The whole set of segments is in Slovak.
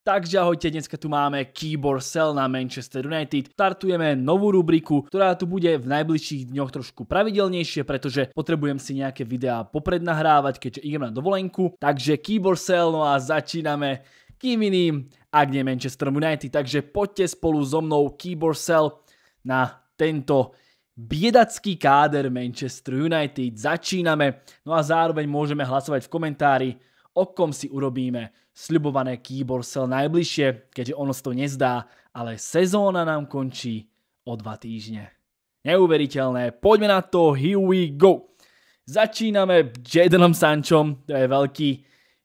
Takže ahojte, dneska tu máme Keyboard Cell na Manchester United. Startujeme novú rubriku, ktorá tu bude v najbližších dňoch trošku pravidelnejšie, pretože potrebujem si nejaké videá poprednahrávať, keďže idem na dovolenku. Takže Keyboard Cell, no a začíname kým iným, ak nie Manchester United. Takže poďte spolu so mnou Keyboard Cell na tento biedacký káder Manchester United. Začíname, no a zároveň môžeme hlasovať v komentári, okom si urobíme sľubované Keyboard Cell najbližšie, keďže ono sa to nezdá, ale sezóna nám končí o dva týždne. Neuveriteľné, poďme na to, here we go. Začíname Jadonom Sančom, to je veľký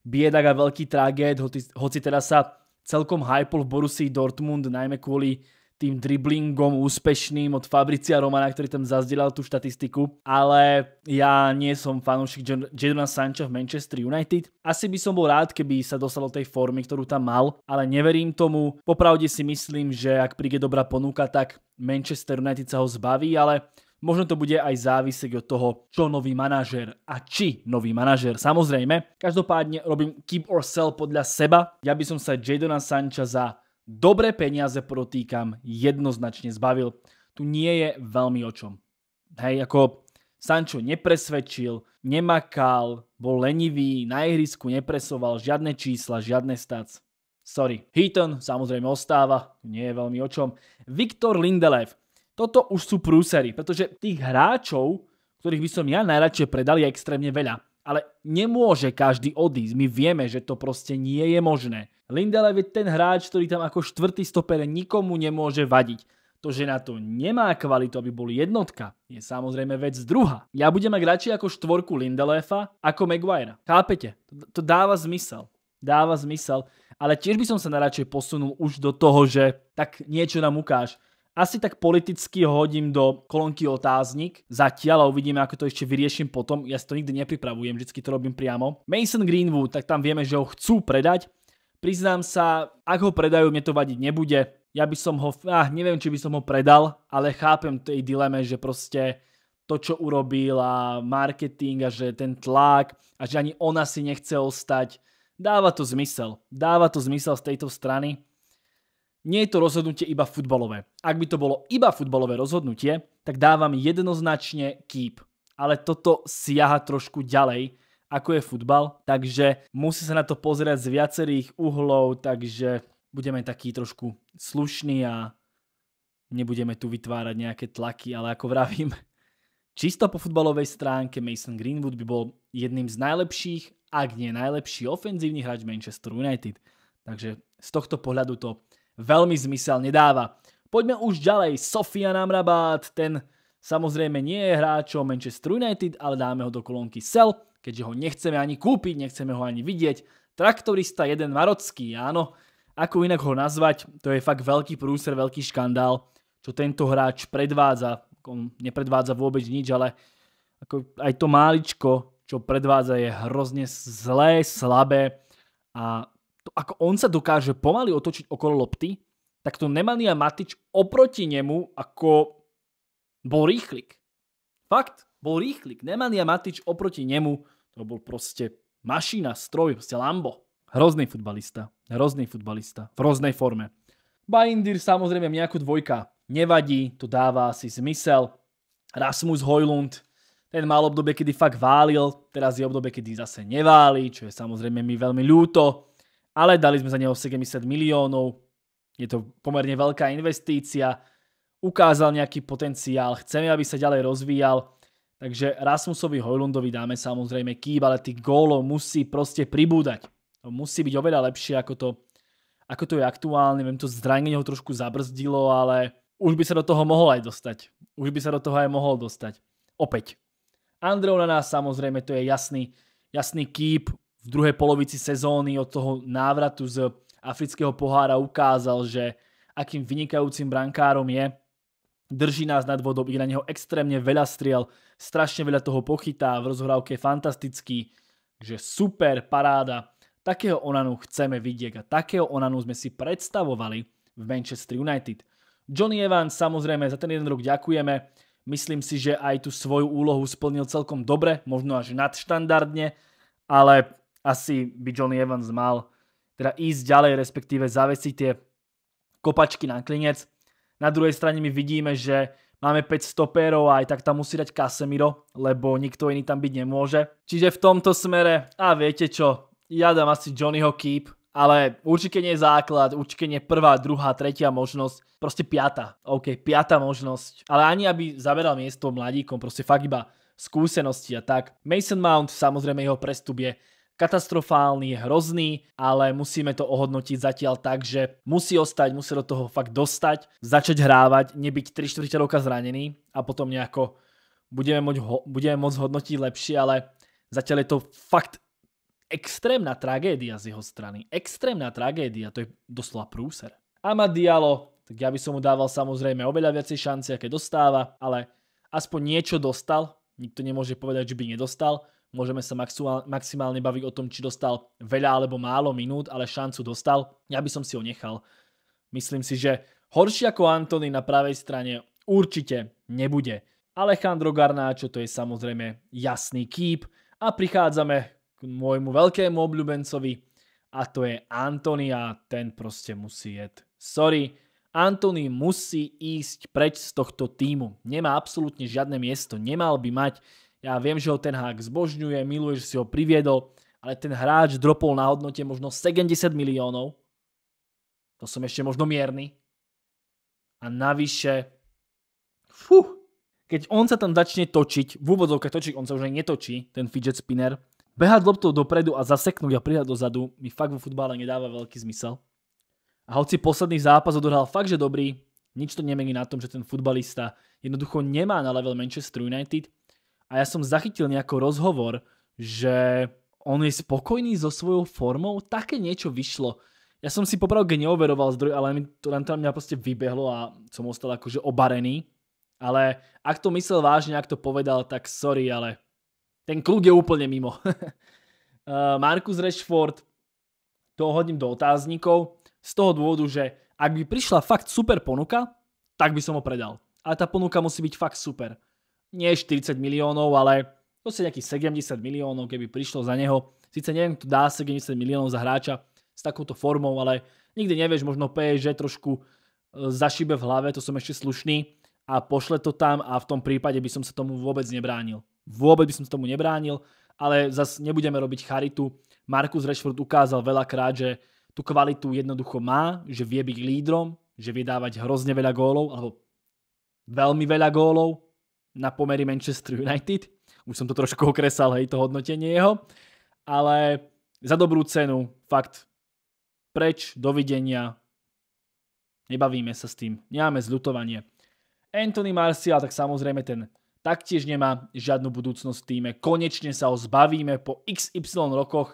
biedak a veľký tragéd, hoci, teda sa celkom hypol v Borussii Dortmund, najmä kvôli tým driblingom úspešným od Fabricia Romana, ktorý tam zazdielal tú štatistiku, ale ja nie som fanúšik Jadona Sancha v Manchester United. Asi by som bol rád, keby sa dostal do tej formy, ktorú tam mal, ale neverím tomu. Popravde si myslím, že ak príde dobrá ponuka, tak Manchester United sa ho zbaví, ale Možno to bude aj závisek od toho, čo nový manažer a či nový manažer, samozrejme. Každopádne robím keep or sell podľa seba. Ja by som sa Jadona Sancha za Dobré peniaze podotýkam jednoznačne zbavil. Tu nie je veľmi o čom. Hej, ako Sancho nepresvedčil, nemakal, bol lenivý, na ihrisku nepresoval žiadne čísla, žiadne stac. Sorry. Heaton samozrejme ostáva, nie je veľmi o čom. Viktor Lindelev. Toto už sú prúsery, pretože tých hráčov, ktorých by som ja najradšej predal, je extrémne veľa. Ale nemôže každý odísť. My vieme, že to proste nie je možné. Lindelev je ten hráč, ktorý tam ako štvrtý stoper nikomu nemôže vadiť. To, že na to nemá kvalitu, aby bol jednotka, je samozrejme vec druhá. Ja budem mať radšej ako štvorku Lindelefa ako Maguire. Chápete? To, dáva zmysel. Dáva zmysel. Ale tiež by som sa naradšej posunul už do toho, že tak niečo nám ukáž asi tak politicky ho hodím do kolonky otáznik zatiaľ a uvidíme, ako to ešte vyriešim potom. Ja si to nikdy nepripravujem, vždycky to robím priamo. Mason Greenwood, tak tam vieme, že ho chcú predať. Priznám sa, ak ho predajú, mne to vadiť nebude. Ja by som ho, ah, neviem, či by som ho predal, ale chápem tej dileme, že proste to, čo urobil a marketing a že ten tlak a že ani ona si nechce ostať. Dáva to zmysel. Dáva to zmysel z tejto strany nie je to rozhodnutie iba futbalové. Ak by to bolo iba futbalové rozhodnutie, tak dávam jednoznačne keep. Ale toto siaha trošku ďalej, ako je futbal, takže musí sa na to pozerať z viacerých uhlov, takže budeme taký trošku slušný a nebudeme tu vytvárať nejaké tlaky, ale ako vravím, čisto po futbalovej stránke Mason Greenwood by bol jedným z najlepších, ak nie najlepší ofenzívny hráč Manchester United. Takže z tohto pohľadu to veľmi zmysel nedáva. Poďme už ďalej. Sofian Amrabat, ten samozrejme nie je hráčom Manchester United, ale dáme ho do kolónky sell, keďže ho nechceme ani kúpiť, nechceme ho ani vidieť. Traktorista jeden marocký, áno. Ako inak ho nazvať, to je fakt veľký prúser, veľký škandál, čo tento hráč predvádza. On nepredvádza vôbec nič, ale aj to máličko, čo predvádza, je hrozne zlé, slabé a to ako on sa dokáže pomaly otočiť okolo lopty, tak to Nemanja Matič oproti nemu ako bol rýchlik. Fakt, bol rýchlik. Nemanja Matič oproti nemu, to bol proste mašina, stroj, proste Lambo. Hrozný futbalista, hrozný futbalista, v rôznej forme. Bajindir samozrejme nejakú dvojka nevadí, to dáva asi zmysel. Rasmus Hojlund, ten mal obdobie, kedy fakt válil, teraz je obdobie, kedy zase neváli, čo je samozrejme mi veľmi ľúto ale dali sme za neho 70 miliónov. Je to pomerne veľká investícia. Ukázal nejaký potenciál, chceme, aby sa ďalej rozvíjal. Takže Rasmusovi Hojlundovi dáme samozrejme kýb, ale tých gólov musí proste pribúdať. To musí byť oveľa lepšie, ako to, ako to je aktuálne. Viem, to zranenie ho trošku zabrzdilo, ale už by sa do toho mohol aj dostať. Už by sa do toho aj mohol dostať. Opäť. Andrew na nás samozrejme to je jasný, jasný kýp v druhej polovici sezóny od toho návratu z afrického pohára ukázal, že akým vynikajúcim brankárom je. Drží nás nad vodou, ide na neho extrémne veľa striel, strašne veľa toho pochytá, v rozhrávke je fantastický, že super paráda. Takého Onanu chceme vidieť a takého Onanu sme si predstavovali v Manchester United. Johnny Evans samozrejme za ten jeden rok ďakujeme. Myslím si, že aj tú svoju úlohu splnil celkom dobre, možno až nadštandardne, ale asi by Johnny Evans mal teda ísť ďalej, respektíve zavesiť tie kopačky na klinec. Na druhej strane my vidíme, že máme 5 stopérov a aj tak tam musí dať Casemiro, lebo nikto iný tam byť nemôže. Čiže v tomto smere, a viete čo, ja dám asi Johnnyho keep, ale určite nie je základ, určite nie prvá, druhá, tretia možnosť, proste piata, ok, piata možnosť, ale ani aby zaberal miesto mladíkom, proste fakt iba skúsenosti a tak. Mason Mount, samozrejme jeho prestup je katastrofálny, hrozný, ale musíme to ohodnotiť zatiaľ tak, že musí ostať, musí do toho fakt dostať, začať hrávať, nebyť 3 4 roka zranený a potom nejako budeme, môcť, budeme môcť hodnotiť lepšie, ale zatiaľ je to fakt extrémna tragédia z jeho strany. Extrémna tragédia, to je doslova prúser. Ama Diallo, tak ja by som mu dával samozrejme oveľa viacej šanci, aké dostáva, ale aspoň niečo dostal, nikto nemôže povedať, že by nedostal, Môžeme sa maximálne baviť o tom, či dostal veľa alebo málo minút, ale šancu dostal. Ja by som si ho nechal. Myslím si, že horší ako Antony na pravej strane určite nebude. Alejandro Garnáčo to je samozrejme jasný kýp a prichádzame k môjmu veľkému obľúbencovi a to je Antony a ten proste musí jeť. Sorry, Antony musí ísť preč z tohto týmu. Nemá absolútne žiadne miesto, nemal by mať. Ja viem, že ho ten hák zbožňuje, miluje, že si ho priviedol, ale ten hráč dropol na hodnote možno 70 miliónov. To som ešte možno mierny. A navyše, fú, keď on sa tam začne točiť, v úvodzovke točiť, on sa už aj netočí, ten fidget spinner, behať loptou dopredu a zaseknúť a prihať dozadu mi fakt vo futbále nedáva veľký zmysel. A hoci posledný zápas odohral fakt, že dobrý, nič to nemení na tom, že ten futbalista jednoducho nemá na level Manchester United a ja som zachytil nejaký rozhovor, že on je spokojný so svojou formou, také niečo vyšlo. Ja som si popravde neoveroval zdroj, ale mi to len tam mňa proste vybehlo a som ostal akože obarený. Ale ak to myslel vážne, ak to povedal, tak sorry, ale ten kľúk je úplne mimo. Eh, Marcus Rashford, to hodím do otáznikov, z toho dôvodu, že ak by prišla fakt super ponuka, tak by som ho predal. Ale tá ponuka musí byť fakt super nie 40 miliónov, ale proste nejakých 70 miliónov, keby prišlo za neho. Sice neviem, kto dá 70 miliónov za hráča s takouto formou, ale nikdy nevieš, možno PSG trošku e, zašibe v hlave, to som ešte slušný a pošle to tam a v tom prípade by som sa tomu vôbec nebránil. Vôbec by som sa tomu nebránil, ale zase nebudeme robiť charitu. Markus Rashford ukázal veľakrát, že tú kvalitu jednoducho má, že vie byť lídrom, že vie dávať hrozne veľa gólov, alebo veľmi veľa gólov, na pomery Manchester United. Už som to trošku okresal, hej, to hodnotenie jeho. Ale za dobrú cenu, fakt, preč, dovidenia. Nebavíme sa s tým, nemáme zľutovanie. Anthony Martial, tak samozrejme ten taktiež nemá žiadnu budúcnosť v týme. Konečne sa ho zbavíme po XY rokoch.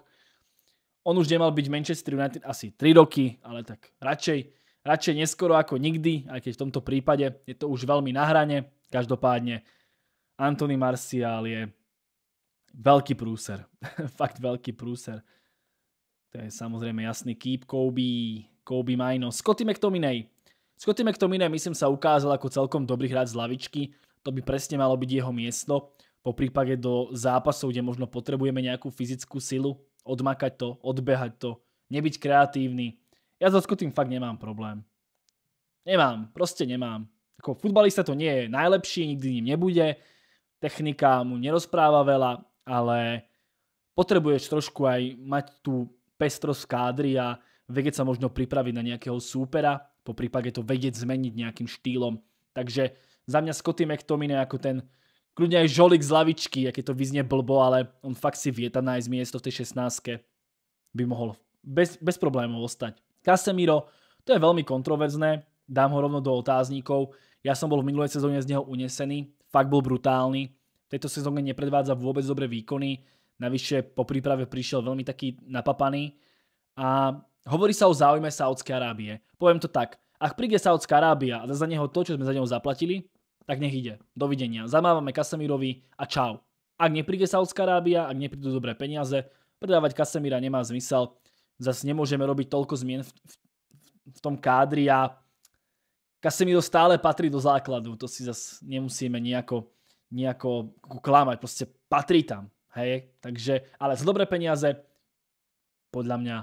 On už nemal byť v Manchester United asi 3 roky, ale tak radšej radšej neskoro ako nikdy, aj keď v tomto prípade je to už veľmi na hrane. Každopádne Anthony Martial je veľký prúser. Fakt veľký prúser. To je samozrejme jasný keep Kobe, Kobe Mino. Scotty McTominay. Scotty McTominay myslím sa ukázal ako celkom dobrý hráč z lavičky. To by presne malo byť jeho miesto. Po prípade do zápasov, kde možno potrebujeme nejakú fyzickú silu, odmakať to, odbehať to, nebyť kreatívny, ja so skutým fakt nemám problém. Nemám, proste nemám. Ako futbalista to nie je najlepší, nikdy ním nebude, technika mu nerozpráva veľa, ale potrebuješ trošku aj mať tú pestrosť kádry a vedieť sa možno pripraviť na nejakého súpera, po prípade to vedieť zmeniť nejakým štýlom. Takže za mňa Scotty McTominay ako ten kľudne aj žolik z lavičky, aké to vyznie blbo, ale on fakt si vie tam nájsť miesto v tej 16 by mohol bez, bez problémov ostať. Casemiro, to je veľmi kontroverzné, dám ho rovno do otáznikov. Ja som bol v minulej sezóne z neho unesený, fakt bol brutálny. V tejto sezóne nepredvádza vôbec dobré výkony, navyše po príprave prišiel veľmi taký napapaný. A hovorí sa o záujme Saudskej Arábie. Poviem to tak, ak príde Saudská Arábia a za neho to, čo sme za neho zaplatili, tak nech ide. Dovidenia. Zamávame Kasemirovi a čau. Ak nepríde Saudská Arábia, ak neprídu dobré peniaze, predávať Kasemira nemá zmysel zase nemôžeme robiť toľko zmien v, v, v tom kádri a Casemiro stále patrí do základu, to si zase nemusíme nejako, nejako klamať, proste patrí tam, hej, takže, ale z dobré peniaze, podľa mňa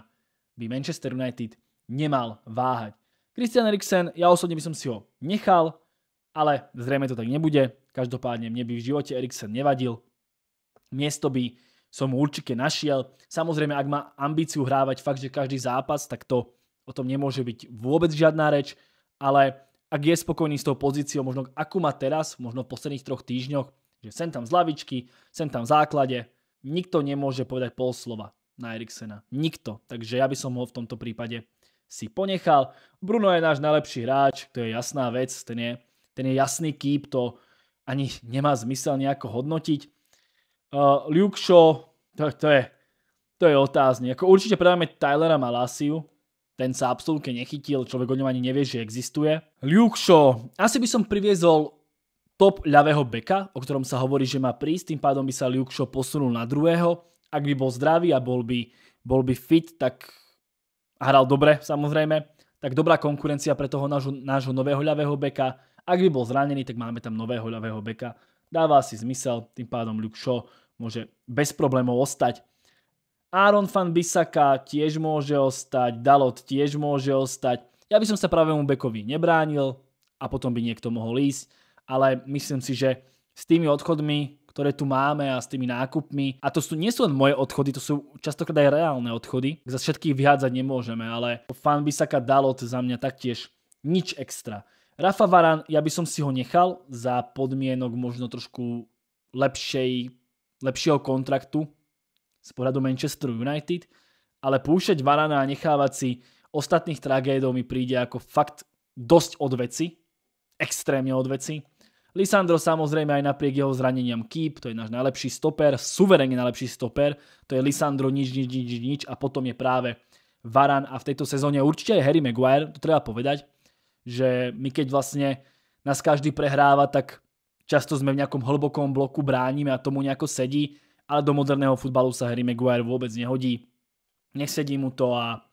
by Manchester United nemal váhať. Christian Eriksen, ja osobne by som si ho nechal, ale zrejme to tak nebude. Každopádne mne by v živote Eriksen nevadil. Miesto by som určite našiel. Samozrejme, ak má ambíciu hrávať fakt, že každý zápas, tak to o tom nemôže byť vôbec žiadna reč, ale ak je spokojný s tou pozíciou, možno akú má teraz, možno v posledných troch týždňoch, že sem tam z lavičky, sem tam v základe, nikto nemôže povedať pol slova na Eriksena. Nikto. Takže ja by som ho v tomto prípade si ponechal. Bruno je náš najlepší hráč, to je jasná vec, ten je, ten je jasný kýp, to ani nemá zmysel nejako hodnotiť. Uh, Luke Shaw, to, to, je, to je otázne. Ako určite predáme Tylera Malasiu, ten sa absolútne nechytil, človek o ňom ani nevie, že existuje. Luke Shaw, asi by som priviezol top ľavého beka, o ktorom sa hovorí, že má prísť, tým pádom by sa Luke Shaw posunul na druhého. Ak by bol zdravý a bol by, bol by fit, tak hral dobre samozrejme, tak dobrá konkurencia pre toho nášho, nášho nového ľavého beka. Ak by bol zranený, tak máme tam nového ľavého beka Dáva si zmysel, tým pádom Luke Shaw môže bez problémov ostať. Aaron van Bissaka tiež môže ostať, Dalot tiež môže ostať. Ja by som sa pravému bekovi nebránil a potom by niekto mohol ísť, ale myslím si, že s tými odchodmi, ktoré tu máme a s tými nákupmi, a to sú, nie sú len moje odchody, to sú častokrát aj reálne odchody, za všetkých vyhádzať nemôžeme, ale fan Bissaka Dalot za mňa taktiež nič extra. Rafa Varan, ja by som si ho nechal za podmienok možno trošku lepšej, lepšieho kontraktu z pohľadu Manchester United, ale púšať Varana a nechávať si ostatných tragédov mi príde ako fakt dosť od veci, extrémne od veci. Lisandro samozrejme aj napriek jeho zraneniam keep, to je náš najlepší stoper, suverénne najlepší stoper, to je Lisandro nič, nič, nič, nič a potom je práve Varan a v tejto sezóne určite je Harry Maguire, to treba povedať, že my keď vlastne nás každý prehráva, tak často sme v nejakom hlbokom bloku, bránime a tomu nejako sedí, ale do moderného futbalu sa Harry Maguire vôbec nehodí. Nesedí mu to a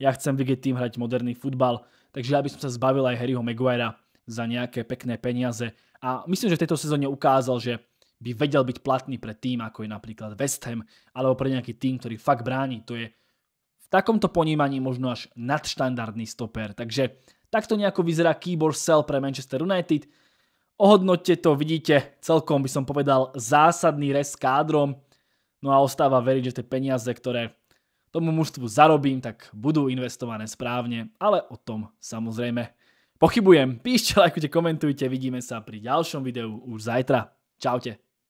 ja chcem vidieť tým hrať moderný futbal, takže ja by som sa zbavil aj Harryho Maguirea za nejaké pekné peniaze a myslím, že v tejto sezóne ukázal, že by vedel byť platný pre tým, ako je napríklad West Ham, alebo pre nejaký tým, ktorý fakt bráni. To je v takomto ponímaní možno až nadštandardný stoper. Takže Takto nejako vyzerá keyboard sell pre Manchester United. Ohodnoťte to, vidíte, celkom by som povedal zásadný res kádrom. No a ostáva veriť, že tie peniaze, ktoré tomu mužstvu zarobím, tak budú investované správne, ale o tom samozrejme pochybujem. Píšte, lajkujte, komentujte, vidíme sa pri ďalšom videu už zajtra. Čaute.